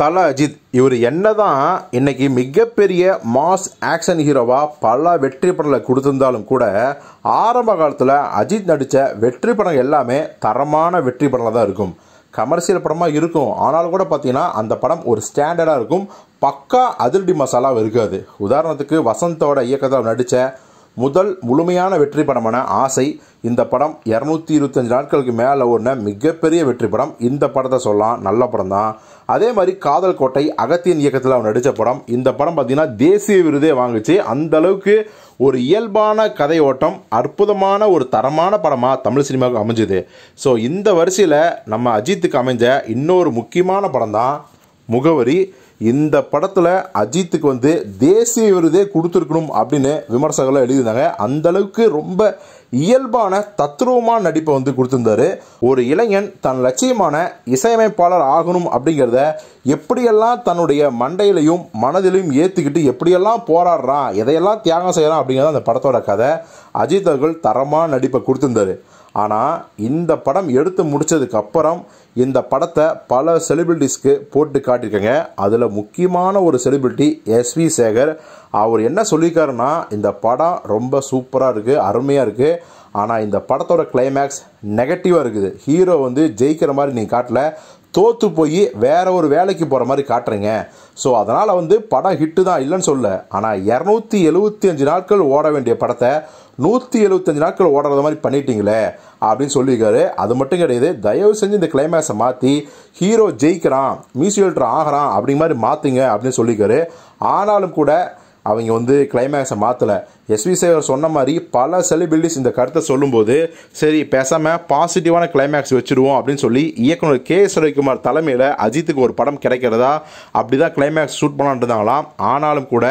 தல அஜித் இவர் என்னதான் இன்னைக்கு மிகப்பெரிய மாஸ் ஆக்ஷன் ஹீரோவாக பல வெற்றி படங்களை கொடுத்திருந்தாலும் கூட ஆரம்ப காலத்தில் அஜித் நடித்த வெற்றி படம் எல்லாமே தரமான வெற்றி படங்கள் தான் இருக்கும் கமர்ஷியல் படமாக இருக்கும் ஆனாலும் கூட பார்த்தீங்கன்னா அந்த படம் ஒரு ஸ்டாண்டர்டாக இருக்கும் பக்கா அதிரடி மசாலாவும் இருக்காது உதாரணத்துக்கு வசந்தோட இயக்கத்தில் நடித்த முதல் முழுமையான வெற்றி படமான ஆசை இந்த படம் இரநூத்தி இருபத்தஞ்சு நாட்களுக்கு மேலே ஓடின மிகப்பெரிய வெற்றி படம் இந்த படத்தை சொல்லலாம் நல்ல படம் தான் அதே மாதிரி காதல் கோட்டை அகத்தியன் இயக்கத்தில் அவன் நடித்த படம் இந்த படம் பார்த்திங்கன்னா தேசிய விருதே வாங்குச்சு அந்த அளவுக்கு ஒரு இயல்பான கதை ஓட்டம் அற்புதமான ஒரு தரமான படமாக தமிழ் சினிமாவுக்கு அமைஞ்சுது ஸோ இந்த வரிசையில் நம்ம அஜித்துக்கு அமைஞ்ச இன்னொரு முக்கியமான படம் தான் முகவரி இந்த படத்தில் அஜித்துக்கு வந்து தேசிய விருதே கொடுத்துருக்கணும் அப்படின்னு விமர்சகர்கள் எழுதியிருந்தாங்க அந்த அளவுக்கு ரொம்ப இயல்பான தத்ரூபமான நடிப்பை வந்து கொடுத்துருந்தாரு ஒரு இளைஞன் தன் லட்சியமான இசையமைப்பாளர் ஆகணும் அப்படிங்கிறத எப்படியெல்லாம் தன்னுடைய மண்டையிலையும் மனதிலையும் ஏற்றுக்கிட்டு எப்படியெல்லாம் போராடுறான் எதையெல்லாம் தியாகம் செய்கிறான் அப்படிங்கிறத அந்த படத்தோட கதை அஜித் அவர்கள் தரமான நடிப்பை கொடுத்துருந்தாரு ஆனால் இந்த படம் எடுத்து முடித்ததுக்கு அப்புறம் இந்த படத்தை பல செலிபிரிட்டிஸ்க்கு போட்டு காட்டியிருக்கேங்க அதில் முக்கியமான ஒரு செலிபிரிட்டி எஸ்வி சேகர் அவர் என்ன சொல்லியிருக்காருன்னா இந்த படம் ரொம்ப சூப்பராக இருக்குது அருமையாக இருக்குது ஆனால் இந்த படத்தோட கிளைமேக்ஸ் நெகட்டிவாக இருக்குது ஹீரோ வந்து ஜெயிக்கிற மாதிரி நீங்கள் காட்டல தோற்று போய் வேற ஒரு வேலைக்கு போகிற மாதிரி காட்டுறீங்க ஸோ அதனால் வந்து படம் ஹிட்டு தான் இல்லைன்னு சொல்ல ஆனால் இரநூத்தி எழுபத்தி அஞ்சு நாட்கள் ஓட வேண்டிய படத்தை நூற்றி எழுபத்தஞ்சு நாட்கள் ஓடுறது மாதிரி பண்ணிட்டீங்களே அப்படின்னு சொல்லியிருக்காரு அது மட்டும் கிடையாது தயவு செஞ்சு இந்த கிளைமேக்ஸை மாற்றி ஹீரோ ஜெயிக்கிறான் மியூசியல்டர் ஆகிறான் அப்படிங்கிற மாதிரி மாற்றுங்க அப்படின்னு சொல்லியிருக்காரு ஆனாலும் கூட அவங்க வந்து கிளைமேக்ஸை மாற்றலை எஸ்வி சேவர் சொன்ன மாதிரி பல செலிபிரிட்டிஸ் இந்த கருத்தை சொல்லும்போது சரி பேசாமல் பாசிட்டிவான கிளைமேக்ஸ் வச்சிருவோம் அப்படின்னு சொல்லி இயக்குனர் கே சுரவிக்குமார் தலைமையில் அஜித்துக்கு ஒரு படம் கிடைக்கிறதா அப்படி தான் கிளைமேக்ஸ் ஷூட் இருந்தாங்களாம் ஆனாலும் கூட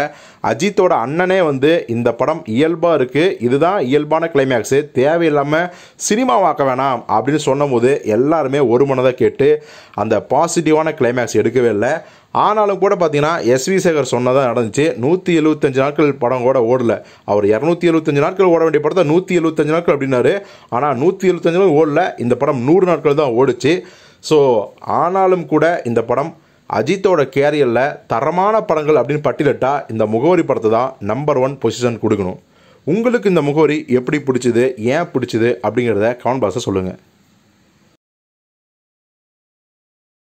அஜித்தோட அண்ணனே வந்து இந்த படம் இயல்பாக இருக்குது இதுதான் இயல்பான கிளைமேக்ஸு தேவையில்லாமல் சினிமாவாக்க வேணாம் அப்படின்னு சொன்னபோது எல்லாருமே ஒரு மனதாக கேட்டு அந்த பாசிட்டிவான கிளைமேக்ஸ் எடுக்கவே இல்லை ஆனாலும் கூட பார்த்தீங்கன்னா எஸ் வி சேகர் சொன்னதாக நடந்துச்சு நூற்றி எழுபத்தஞ்சு நாட்கள் படம் கூட ஓடல அவர் இரநூத்தி எழுபத்தஞ்சு நாட்கள் ஓட வேண்டிய படத்தை நூற்றி எழுபத்தஞ்சு நாட்கள் அப்படின்னாரு ஆனால் நூற்றி எழுபத்தஞ்சு நாள் ஓடல இந்த படம் நூறு நாட்கள் தான் ஓடுச்சு ஸோ ஆனாலும் கூட இந்த படம் அஜித்தோட கேரியரில் தரமான படங்கள் அப்படின்னு பட்டியலிட்டால் இந்த முகவரி படத்தை தான் நம்பர் ஒன் பொசிஷன் கொடுக்கணும் உங்களுக்கு இந்த முகவரி எப்படி பிடிச்சிது ஏன் பிடிச்சிது அப்படிங்கிறத கமெண்ட் பாக்ஸை சொல்லுங்கள்